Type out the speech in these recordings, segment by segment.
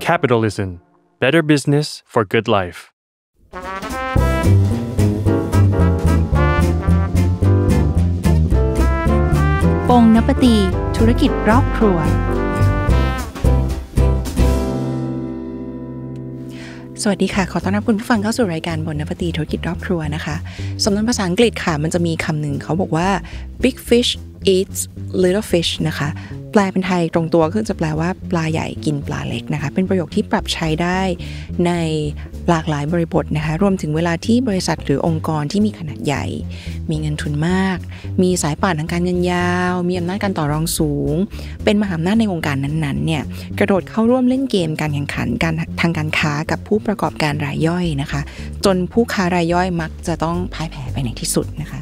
Capitalism Better Business for Good Life ปงนปตีธุรกิจรอบครัว สวัสดีค่ะ ขอต้อนรับคุณผู้ฟังเข้าสู่รายการบนนปตีธุรกิจรอบครัวนะคะสำนวนภาษาอังกฤษค่ะ มันจะมีคำหนึ่งเขาบอกว่า big fish eats little fish นะคะแปลเป็นไทยตรงตัวก็จะแปลว่าปลาใหญ่กินปลาเล็กนะคะ เป็นประโยคที่ปรับใช้ได้ในหลากหลายบริบทนะคะรวมถึงเวลาที่บริษัทหรือองค์กรที่มีขนาดใหญ่ มีเงินทุนมาก มีสายป่านทางการเงินยาว มีอำนาจการต่อรองสูง เป็นมหาอำนาจในองค์การนั้นๆเนี่ยกระโดดเข้าร่วมเล่นเกมการแข่งขันการทางการค้ากับผู้ประกอบการรายย่อยนะคะ จนผู้ค้ารายย่อยมักจะต้องพ่ายแพ้ไปในที่สุดนะคะ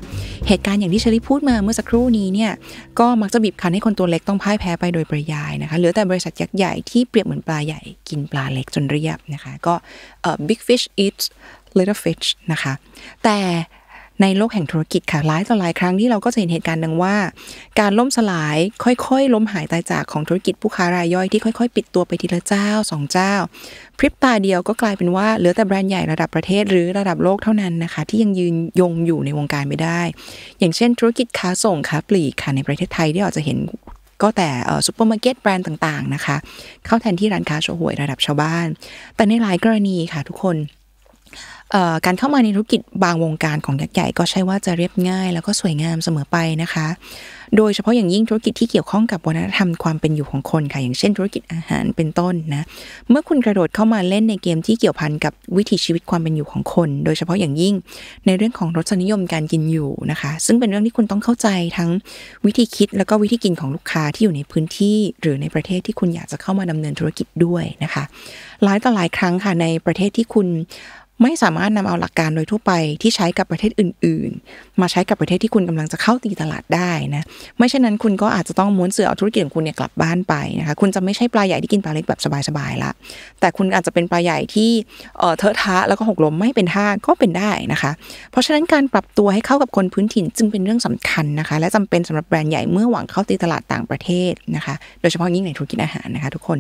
เหตุการณ์อย่างที่เชล่พูดมาเมื่อสักครู่นี้เนี่ย ก็มักจะบีบคั้นให้คนตัวเล็กต้องพ่ายแพ้ไปโดยปริยายนะคะเหลือแต่บริษัทยักษ์ใหญ่ที่เปรียบเหมือนปลาใหญ่กินปลาเล็กจนเรียบนะคะ ก็ big fish eats little fish นะคะ แต่ในโลกแห่งธุรกิจค่ะหลายต่อหลายครั้งที่เราก็จะเห็นเหตุการณ์ดังว่า การล่มสลาย ค่อยๆ ล้มหายตายจากของธุรกิจผู้ค้ารายย่อยที่ค่อยๆ ปิดตัวไปทีละเจ้าสองเจ้าพริบตาเดียวก็กลายเป็นว่าเหลือแต่แบรนด์ใหญ่ระดับประเทศหรือระดับโลกเท่านั้นนะคะ ที่ยังยืนยงอยู่ในวงการไม่ได้ อย่างเช่นธุรกิจค้าส่งค้าปลีกค่ะในประเทศไทยที่เราจะเห็นก็แต่ซูเปอร์มาร์เก็ตแบรนด์ต่างๆนะคะ เข้าแทนที่ร้านค้าโชห่วยระดับชาวบ้าน แต่ในหลายกรณีค่ะทุกคนการเข้ามาในธุรกิจบางวงการของยักษ์ใหญ่ก็ใช่ว่าจะเรียบง่าย แล้วก็สวยงามเสมอไปนะคะ โดยเฉพาะอย่างยิ่งธุรกิจที่เกี่ยวข้องกับวัฒนธรรมความเป็นอยู่ของคนค่ะ อย่างเช่นธุรกิจอาหารเป็นต้นนะ เมื่อคุณกระโดดเข้ามาเล่นในเกมที่เกี่ยวพันกับวิถีชีวิตความเป็นอยู่ของคน โดยเฉพาะอย่างยิ่งในเรื่องของรสนิยมการกินอยู่นะคะ ซึ่งเป็นเรื่องที่คุณต้องเข้าใจทั้งวิธีคิดแล้วก็วิธีกินของลูกค้าที่อยู่ในพื้นที่หรือในประเทศที่คุณอยากจะเข้ามาดำเนินธุรกิจด้วยนะคะ หลายต่อหลายครั้งค่ะในประเทศที่คุณไม่สามารถนำเอาหลักการโดยทั่วไปที่ใช้กับประเทศอื่น ๆ มาใช้กับประเทศที่คุณกำลังจะเข้าตีตลาดได้นะ ไม่เช่นนั้นคุณก็อาจจะต้องม้วนเสือเอาธุรกิจของคุณเนี่ยกลับบ้านไปนะคะ คุณจะไม่ใช่ปลาใหญ่ที่กินปลาเล็กแบบสบาย ๆ ละ แต่คุณอาจจะเป็นปลาใหญ่ที่ เอทอะทะแล้วก็หกล้มไม่เป็นท่าก็เป็นได้นะคะ เพราะฉะนั้นการปรับตัวให้เข้ากับคนพื้นถิ่นจึงเป็นเรื่องสำคัญนะคะและจำเป็นสำหรับแบรนด์ใหญ่เมื่อหวังเข้าตีตลาดต่างประเทศนะคะ โดยเฉพาะยิ่งในธุรกิจอาหารนะคะ ทุกคน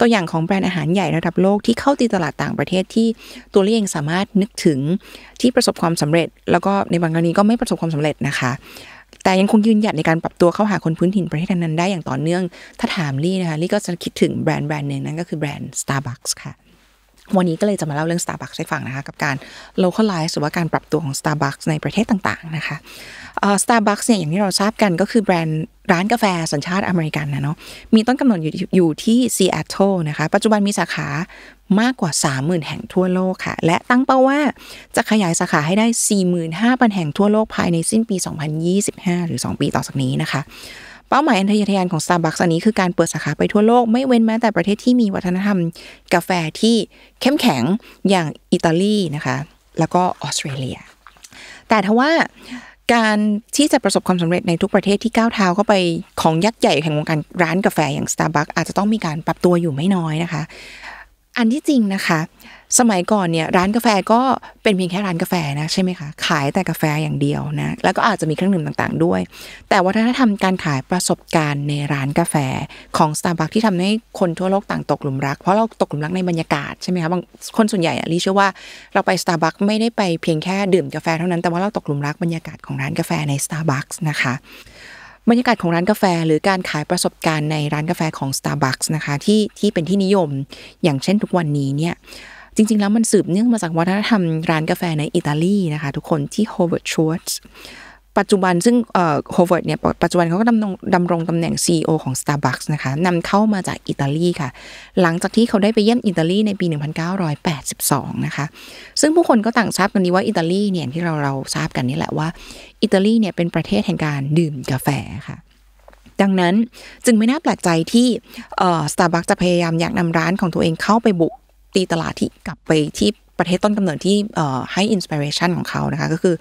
ตัวอย่างของแบรนด์อาหารใหญ่ระดับโลกที่เข้าตีตลาดต่างประเทศ ที่ตัวเลขสามารถนึกถึงที่ประสบความสำเร็จ แล้วก็ในบางกรณีก็ไม่ประสบความสำเร็จนะคะ แต่ยังคงยืนหยัดในการปรับตัวเข้าหาคนพื้นถิ่นประเทศนั้นได้อย่างต่อเนื่องถ้าถามลี่นะคะลี่ก็จะคิดถึงแบรนด์ แบรนด์หนึ่งนั่นก็คือแบรนด์ Starbucks ค่ะ วันนี้ก็เลยจะมาเล่าเรื่อง Starbucks ให้ฟังนะคะ กับการ localize หรือว่าการปรับตัวของ Starbucks ในประเทศต่างๆนะคะสตาร์บัคส์เนี่ยอย่างที่เราทราบกันก็คือแบรนด์ร้านกาแฟสัญชาติอเมริกันนะเนาะ มีต้นกำเนิดอยู่อยู่ที่ซีแอตเทิลนะคะ ปัจจุบันมีสาขามากกว่า 30,000 แห่งทั่วโลกค่ะ และตั้งเป้าว่าจะขยายสาขาให้ได้ 45,000 แห่งทั่วโลกภายในสิ้นปี 2025 หรือ 2 ปีต่อจากนี้นะคะ เป้าหมายอันทะเยอทะยานของ Starbucks อันนี้คือการเปิดสาขาไปทั่วโลกไม่เว้นแม้แต่ประเทศที่มีวัฒนธรรมกาแฟที่เข้มแข็งอย่างอิตาลีนะคะแล้วก็ออสเตรเลีย แต่ทว่าการที่จะประสบความสำเร็จในทุกประเทศที่ก้าวเท้าเข้าไปของยักษ์ใหญ่แห่งวงการร้านกาแฟอย่าง Starbucks อาจจะต้องมีการปรับตัวอยู่ไม่น้อยนะคะ อันที่จริงนะคะสมัยก่อนเนี่ยร้านกาแฟก็เป็นเพียงแค่ร้านกาแฟนะใช่ไหมคะ ขายแต่กาแฟอย่างเดียวนะ แล้วก็อาจจะมีเครื่องดื่มต่าง ๆด้วย แต่วัฒนธรรมการขายประสบการณ์ในร้านกาแฟของ Starbucks ที่ทำให้คนทั่วโลกต่างตกหลุมรัก เพราะเราตกหลุมรักในบรรยากาศใช่ไหมคะบางคนส่วนใหญ่รีเชื่อว่าเราไป Starbucks ไม่ได้ไปเพียงแค่ดื่มกาแฟเท่านั้นแต่ว่าเราตกหลุมรักบรรยากาศของร้านกาแฟใน Starbucks นะคะบรรยากาศของร้านกาแฟ หรือการขายประสบการณ์ในร้านกาแฟของ Starbucks นะคะที่ที่เป็นที่นิยมอย่างเช่นทุกวันนี้เนี่ยจริง ๆ แล้วมันสืบเนื่องมาจากวัฒนธรรมร้านกาแฟในอิตาลีนะคะ ทุกคนที่โฮเวิร์ดชวอตปัจจุบันซึ่งโฮเวิร์ดเนี่ยปัจจุบันเขาก็ดำรงดำรงตำแหน่ง CEO ของ Starbucks นะคะนำเข้ามาจากอิตาลีค่ะ หลังจากที่เขาได้ไปเยี่ยมอิตาลีในปี 1982 นะคะซึ่งผู้คนก็ต่างทราบกันดีว่าอิตาลีเนี่ยที่เราเราทราบกันนี่แหละว่า อิตาลีเนี่ยเป็นประเทศแห่งการดื่มกาแฟค่ะดังนั้นจึงไม่น่าแปลกใจที่สตาร์บัคจะพยายามอยากนำร้านของตัวเองเข้าไปบุกตีตลาดที่กลับไปที่ประเทศต้นกำเนิดที่ให้อินสปิเรชันของเขานะคะ ก็คือ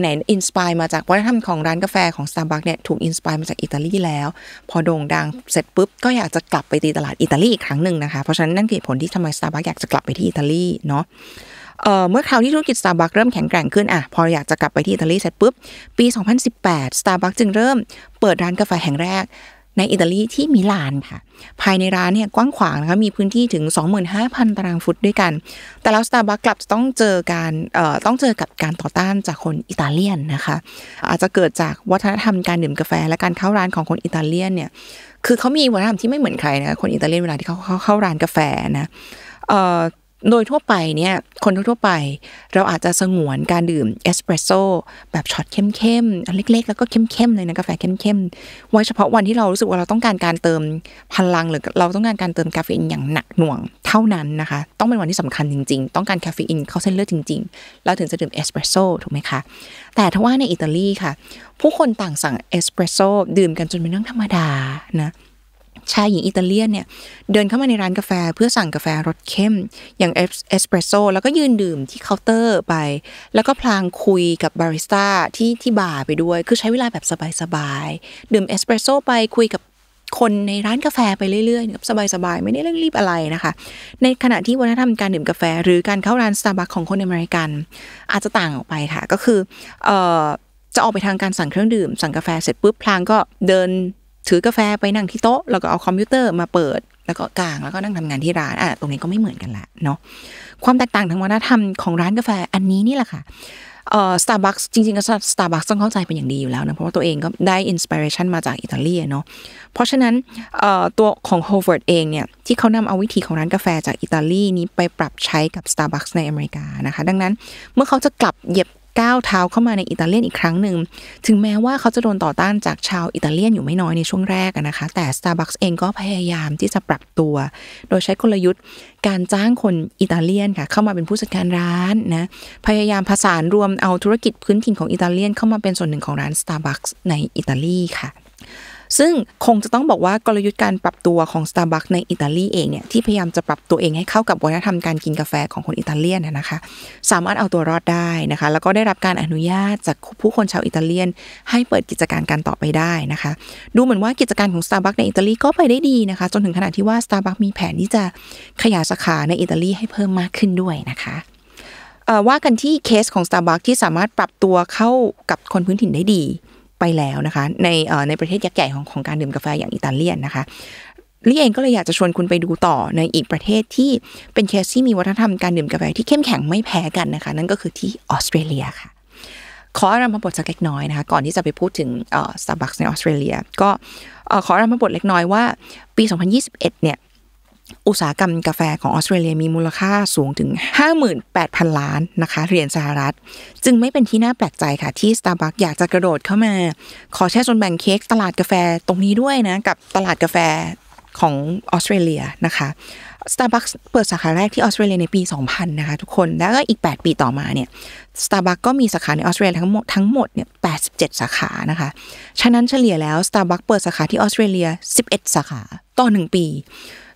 ไหนๆอินสปายมาจากวัฒนธรรมของร้านกาแฟของ Starbucks เนี่ยถูกอินสปายมาจากอิตาลีแล้ว พอโด่งดังเสร็จปุ๊บ ก็อยากจะกลับไปตีตลาดอิตาลีอีกครั้งหนึ่งนะคะ เพราะฉะนั้นนั่นคือผลที่ทำไม Starbucks อยากจะกลับไปที่อิตาลีเนาะเมื่อคราวที่ธุรกิจ Starbucks เริ่มแข็งแกร่งขึ้นอ่ะพออยากจะกลับไปที่อิตาลีเสร็จปุ๊บปี 2018 Starbucks จึงเริ่มเปิดร้านกาแฟแห่งแรกในอิตาลีที่มิลานค่ะ ภายในร้านเนี่ยกว้างขวางนะคะมีพื้นที่ถึง25,000ตารางฟุตด้วยกัน แต่แล้วสตาร์บัคกลับจะต้องเจอการต้องเจอกับการต่อต้านจากคนอิตาเลียนนะคะ อาจจะเกิดจากวัฒนธรรมการดื่มกาแฟ และการเข้าร้านของคนอิตาเลียนเนี่ย คือเขามีวัฒนธรรมที่ไม่เหมือนใครนะคนอิตาเลียนเวลาที่เขาเข้าร้านกาแฟนะโดยทั่วไปเนี่ยคนทั่วไปเราอาจจะสงวนการดื่มเอสเปรสโซ่แบบช็อตเข้มๆเล็กๆแล้วก็เข้มๆเลยนะกาแฟเข้มๆไว้เฉพาะวันที่เรารู้สึกว่าเราต้องการการเติมพลังหรือเราต้องการการเติมคาเฟอีนอย่างหนักหน่วงเท่านั้นนะคะ ต้องเป็นวันที่สำคัญจริงๆต้องการคาเฟอีนเข้าเส้นเลือดจริงๆเราถึงจะดื่มเอสเปรสโซ่ถูกไหมคะแต่ทาว่าในอิตาลีค่ะผู้คนต่างสั่งเอสเปรสโซ่ดื่มกันจนเป็นเรื่องธรรมดานะชายหญิงอิตาเลียนเนี่ยเดินเข้ามาในร้านกาแฟ เพื่อสั่งกาแฟรสเข้มอย่างเอสเปรสโซ แล้วก็ยืนดื่มที่เคาน์เตอร์ไป แล้วก็พลางคุยกับบาริสต้าที่ที่บาร์ไปด้วย คือใช้เวลาแบบสบายๆดื่มเอสเปรสโซ ไปคุยกับคนในร้านกาแฟไปเรื่อยๆแบบสบายๆไม่ได้เร่งรีบอะไรนะคะในขณะที่วัฒนธรรมการดื่มกาแฟ หรือการเข้าร้านสตาร์บัคของคนอเมริกัน อาจจะต่างออกไปค่ะก็คือจะออกไปทางการสั่งเครื่องดื่มสั่งกาแฟเสร็จปุ๊บพลางก็เดินถือกาแฟไปนั่งที่โต๊ะ แล้วก็เอาคอมพิวเตอร์มาเปิดแล้วก็กางแล้วก็นั่งทำงานที่ร้านอ่ะตรงนี้ก็ไม่เหมือนกันละเนาะความแตกต่างทางวัฒนธรรมของร้านกาแฟอันนี้นี่แหละค่ะเอ่อสตาร์บัคส์จริงๆก็สตาร์บัคต้องเข้าใจเป็นอย่างดีอยู่แล้วนะเพราะว่าตัวเองก็ได้อินสปิเรชันมาจากอิตาลีเนาะเพราะฉะนั้นเอ่อตัวของโฮเวิร์ดเองเนี่ยที่เขานำเอาวิธีของร้านกาแฟจากอิตาลีนี้ไปปรับใช้กับสตาร์บัคส์ในอเมริกานะคะ ดังนั้นเมื่อเขาจะกลับเหยียบก้าวเท้าเข้ามาในอิตาเลียนอีกครั้งหนึ่ง ถึงแม้ว่าเขาจะโดนต่อต้านจากชาวอิตาเลียนอยู่ไม่น้อยในช่วงแรกนะคะ แต่ Starbucks เองก็พยายามที่จะปรับตัว โดยใช้กลยุทธ์ การจ้างคนอิตาเลียนค่ะเข้ามาเป็นผู้จัดการร้านนะ พยายามผสานรวมเอาธุรกิจพื้นถิ่นของอิตาเลียนเข้ามาเป็นส่วนหนึ่งของร้าน Starbucks ในอิตาลีค่ะซึ่งคงจะต้องบอกว่ากลยุทธ์การปรับตัวของ Starbucks ในอิตาลีเองเนี่ยที่พยายามจะปรับตัวเองให้เข้ากับวัฒนธรรมการกินกาแฟของคนอิตาเลียนนะคะสามารถเอาตัวรอดได้นะคะแล้วก็ได้รับการอนุญาตจากผู้คนชาวอิตาเลียน ให้เปิดกิจการการต่อไปได้นะคะ ดูเหมือนว่ากิจการของ Starbucks ในอิตาลีก็ไปได้ดีนะคะจนถึงขนาดที่ว่า Starbucks มีแผนที่จะขยายสาขาในอิตาลีให้เพิ่มมากขึ้นด้วยนะคะว่ากันที่เคสของ Starbucks ที่สามารถปรับตัวเข้ากับคนพื้นถิ่นได้ดีไปแล้วนะคะ ในในประเทศยักษ์ใหญ่ของของการดื่มกาแฟอย่างอิตาเลียนนะคะลี่เองก็เลยอยากจะชวนคุณไปดูต่อในอีกประเทศที่เป็นเคสที่มีวัฒนธรรมการดื่มกาแฟที่เข้มแข็งไม่แพ้กันนะคะ นั่นก็คือที่ออสเตรเลียค่ะ ขอรำพบทสักเล็กน้อยนะคะก่อนที่จะไปพูดถึงสตาร์บัคในออสเตรเลียก็ขอรำพบทเล็กน้อยว่า ปี 2021เนี่ยอุตสาหกรรมกาแฟของออสเตรเลีย มีมูลค่าสูงถึง 58,000 ล้านนะคะเหรียญสหรัฐ จึงไม่เป็นที่น่าแปลกใจค่ะ ที่ Starbucks อยากจะกระโดดเข้ามาขอแช่ส่วนแบ่งเค้กตลาดกาแฟตรงนี้ด้วยนะ กับตลาดกาแฟของออสเตรเลียนะคะ Starbucks เปิดสาขาแรกที่ออสเตรเลียในปี 2000 นะคะ ทุกคนแล้วก็อีก 8 ปีต่อมาเนี่ย Starbucks ก็มีสาขาในออสเตรเลียทั้งหมดทั้งหมดเนี่ย87 สาขานะคะ ฉะนั้นเฉลี่ยแล้ว Starbucks เปิดสาขาที่ออสเตรเลีย11สาขา ต่อ 1 ปี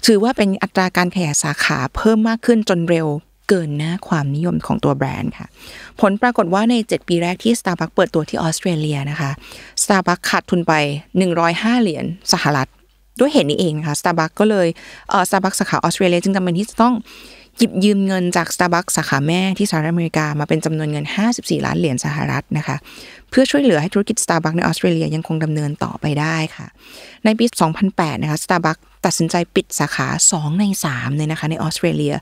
ถือว่าเป็นอัตราการขยายสาขาเพิ่มมากขึ้นจนเร็วเกินหน้าความนิยมของตัวแบรนด์ค่ะ ผลปรากฏว่าใน 7 ปีแรกที่ Starbucks เปิดตัวที่ออสเตรเลียนะคะ Starbucks ขาดทุนไป 105 เหรียญสหรัฐ ด้วยเหตุนี้เองค่ะ Starbucks ก็เลยเออ Starbucks สาขาออสเตรเลียจึงจำเป็นที่จะต้องหยิบยืมเงินจาก Starbucks สาขาแม่ที่สหรัฐอเมริกามาเป็นจำนวนเงิน54 ล้านเหรียญสหรัฐนะคะเพื่อช่วยเหลือให้ธุรกิจ Starbucks ในออสเตรเลียยังคงดำเนินต่อไปได้ค่ะในปี 2008นะคะ Starbucks ตัดสินใจปิดสาขา 2 ใน3เลยนะคะ ในออสเตรเลีย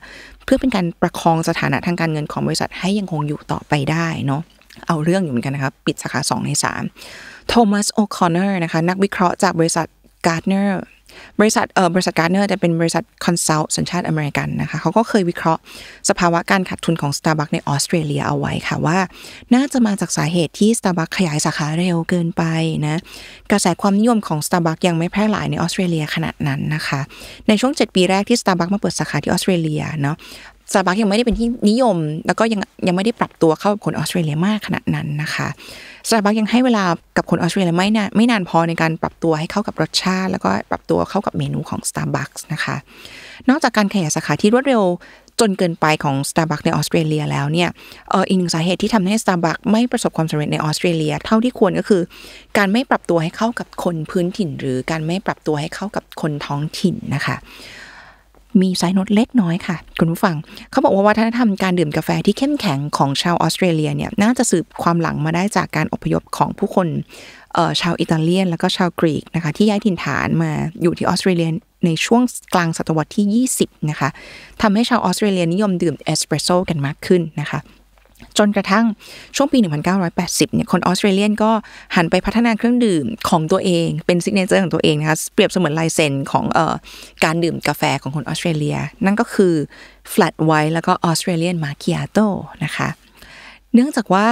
เพื่อเป็นการประคองสถานะทางการเงินของบริษัทให้ยังคงอยู่ต่อไปได้เนาะเอาเรื่องอยู่เหมือนกันนะคะปิดสาขา 2 ใน3โทมัสโอคอนเนอร์นะคะ นักวิเคราะห์จากบริษัท Gardner บริษัทเออบริษัทการเนอร์จะเป็นบริษัทคอนซัลท์สัญชาติอเมริกันนะคะเขาก็เคยวิเคราะห์สภาวะการขาดทุนของ Starbucks ในออสเตรเลียเอาไว้ค่ะว่าน่าจะมาจากสาเหตุที่ Starbucks ขยายสาขาเร็วเกินไปนะกระแสความนิยมของ Starbucks ยังไม่แพร่หลายในออสเตรเลียขนาดนั้นนะคะ ในช่วง 7 ปีแรกที่ Starbucks มาเปิดสาขาที่ออสเตรเลียเนาะสตาร์บัคยังไม่ได้เป็นที่นิยม แล้วก็ยังยังไม่ได้ปรับตัวเข้ากับคนออสเตรเลียมากขนาดนั้นนะคะสตาร์บัคยังให้เวลากับคนออสเตรเลียไม่นานไม่นานพอในการปรับตัวให้เข้ากับรสชาติแล้วก็ปรับตัวเข้ากับเมนูของ Starbucks นะคะนอกจากการขยายสาขาที่รวดเร็วจนเกินไปของ Starbucks ในออสเตรเลียแล้วเนี่ยอีกหนึ่งสาเหตุที่ทำให้ Starbucks ไม่ประสบความสำเร็จในออสเตรเลีย เท่าที่ควรก็คือ การไม่ปรับตัวให้เข้ากับคนพื้นถิ่น หรือการไม่ปรับตัวให้เข้ากับคนท้องถิ่นนะคะมีสายนดเล็กน้อยค่ะ คุณผู้ฟังเขาบอกว่าวัฒนธรรมการดื่มกาแฟที่เข้มแข็งของชาวออสเตรเลียเนี่ยน่าจะสืบความหลังมาได้จากการอพยพของผู้คน ชาวอิตาเลียนแล้วก็ชาวกรีกนะคะ ที่ย้ายถิ่นฐานมาอยู่ที่ออสเตรเลีย ในช่วงกลางศตวรรษที่ 20นะคะทำให้ชาวออสเตรเลียนิยมดื่ม เอสเปรสโซ่กันมากขึ้นนะคะจนกระทั่งช่วงปี1980เนี่ย คนออสเตรเลียนก็หันไปพัฒนาเครื่องดื่มของตัวเองเป็นซิกเนเจอร์ของตัวเองนะคะ เปรียบเสมือนลายเซ็นของเอ่อการดื่มกาแฟของคนออสเตรเลีย นั่นก็คือ flat white แล้วก็ Australian macchiato นะคะ เนื่องจากว่า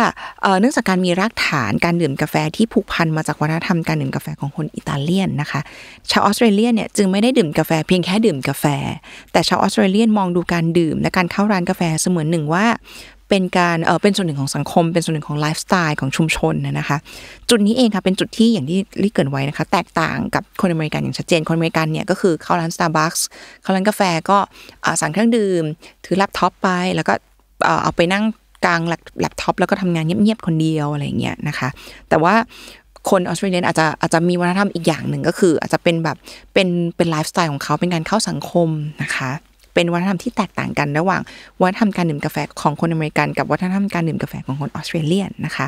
เนื่องจากการมีรากฐานการดื่มกาแฟที่ผูกพันมาจากวัฒนธรรมการดื่มกาแฟของคนอิตาเลียนนะคะ ชาวออสเตรเลียนเนี่ยจึงไม่ได้ดื่มกาแฟ เพียงแค่ดื่มกาแฟ แต่ชาวออสเตรเลียนมองดูการดื่มและการเข้าร้านกาแฟเสมือนหนึ่งว่าเป็นการเออเป็นส่วนหนึ่งของสังคมเป็นส่วนหนึ่งของไลฟ์สไตล์ของชุมชนนะคะ จุดนี้เองค่ะเป็นจุดที่อย่างที่ลิเกิดไว้นะคะ แตกต่างกับคนอเมริกันอย่างชัดเจนคนอเมริกันเนี่ยก็คือเข้าร้านสตาร์บัคส์เข้าร้านกาแฟก็สั่งเครื่องดื่ม ถือแล็ปท็อปไปแล้วก็เอาไปนั่งกลางแล็ปท็อปแล้วก็ทำงานเงียบๆคนเดียวอะไรเงี้ยนะคะ แต่ว่าคนออสเตรเลียอาจจะอาจจะมีวัฒนธรรมอีกอย่างหนึ่งก็คือ อาจจะเป็นแบบเป็นเป็นไลฟ์สไตล์ของเขาเป็นการเข้าสังคมนะคะเป็นวัฒนธรรมที่แตกต่างกันระหว่างวัฒนธรรมการดื่มกาแฟของคนอเมริกัน กับวัฒนธรรมการดื่มกาแฟของคนออสเตรเลียนนะคะ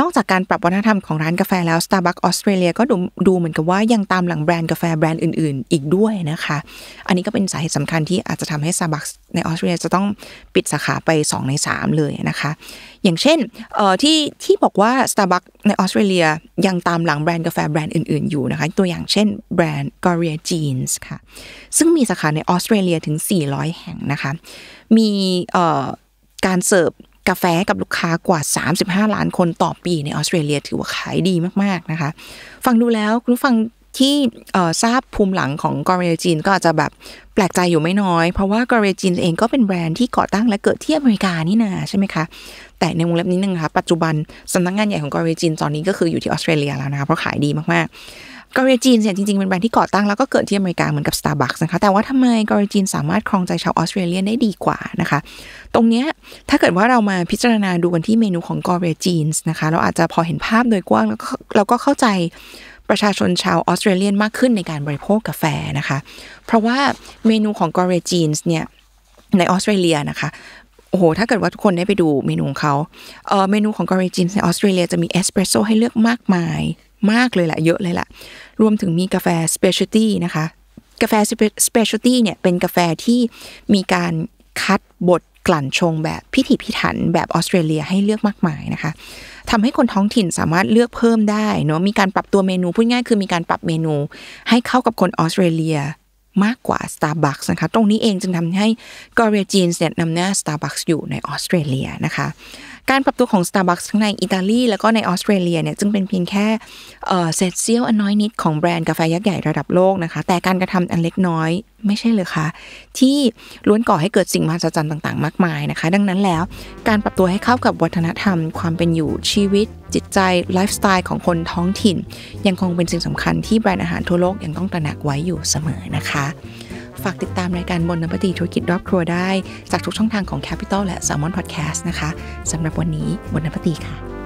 นอกจากการปรับวัฒนธรรมของร้านกาแฟแล้ว Starbucks ออสเตรเลียก็ดูดูเหมือนกับว่ายังตามหลังแบรนด์กาแฟแบรนด์อื่นๆ อีกด้วยนะคะ อันนี้ก็เป็นสาเหตุสำคัญที่อาจจะทำให้ Starbucks ในออสเตรเลียจะต้องปิดสาขาไป 2 ใน 3 เลยนะคะ อย่างเช่นที่ที่บอกว่า Starbucks ในออสเตรเลียยังตามหลังแบรนด์กาแฟแบรนด์อื่นๆ อยู่นะคะ ตัวอย่างเช่นแบรนด์ g o r i a Jeans ค่ะ ซึ่งมีสาขาในออสเตรเลียถึง 400 แห่งนะคะ มีการเสิร์ฟกาแฟกับลูกค้ากว่า 35 ล้านคนต่อปีในออสเตรเลีย ถือว่าขายดีมาก ๆ นะคะ ฟังดูแล้วคุณฟังที่ทราบภูมิหลังของกอร์เรจินก็อาจจะแบบแปลกใจอยู่ไม่น้อย เพราะว่ากอร์เรจินเองก็เป็นแบรนด์ที่ก่อตั้งและเกิดที่อเมริกา นี่นาใช่ไหมคะ แต่ในวงเล็บนี้นึงคะปัจจุบันสำนักงงานใหญ่ของกอร์เรจินตอนนี้ก็คืออยู่ที่ออสเตรเลียแล้วนะคะเพราะขายดีมากๆกอริจีนเนี่ยจริง ๆ เป็นแบรนด์ที่ก่อตั้งแล้วก็เกิดที่อเมริกา เหมือนกับ Starbucks นะคะแต่ว่าทำไมกอริจีนสามารถครองใจชาวออสเตรเลียได้ดีกว่านะคะ ตรงนี้ถ้าเกิดว่าเรามาพิจารณาดูกันที่เมนูของกอริจีนนะคะเราอาจจะพอเห็นภาพโดยกว้างแล้วเราก็เข้าใจประชาชนชาวออสเตรเลียนมากขึ้นในการบริโภคกาแฟนะคะ เพราะว่าเมนูของกอริจีนเนี่ยในออสเตรเลียนะคะโอ้โหถ้าเกิดว่าทุกคนได้ไปดูเมนูของเขาเออเมนูของกอริจินในออสเตรเลียจะมีเอสเปรสโซ่ให้เลือกมากมายมากเลยแหละเยอะเลยแหละรวมถึงมีกาแฟสเปเชียลตี้นะคะ กาแฟสเปเชียลตี้เนี่ยเป็นกาแฟที่มีการคัดบดกลั่นชงแบบพิถีพิถันแบบออสเตรเลียให้เลือกมากมายนะคะทำให้คนท้องถิ่นสามารถเลือกเพิ่มได้เนาะมีการปรับตัวเมนู พูดง่ายคือมีการปรับเมนูให้เข้ากับคนออสเตรเลีย มากกว่า Starbucks นะคะ ตรงนี้เองจึงทำให้กอเร j e จีนเนี่ยนำหน้า Starbucks อยู่ในออสเตรเลียนะคะการปรับตัวของ Starbucks ทั้งในอิตาลี แล้วก็ในออสเตรเลียเนี่ย จึงเป็นเพียงแค่เศษเสี้ยวอน้อยนิดของแบรนด์กาแฟยักษ์ใหญ่ระดับโลกนะคะ แต่การกระทำอันเล็กน้อยไม่ใช่เลยค่ะที่ล้วนก่อให้เกิดสิ่งมหัศจรรย์ต่างๆมากมายนะคะ ดังนั้นแล้วการปรับตัวให้เข้ากับวัฒนธรรมความเป็นอยู่ชีวิต จิตใจไลฟ์สไตล์ของคนท้องถิ่น ยังคงเป็นสิ่งสำคัญที่แบรนด์อาหารทั่วโลกยังต้องตระหนักไว้อยู่เสมอนะคะฝากติดตามรายการบนนบดีธุรกิจรอบครัวได้ จากทุกช่องทางของ Capital และ s ล l m o n Podcast นะคะสำหรับวันนี้บนนบดีค่ะ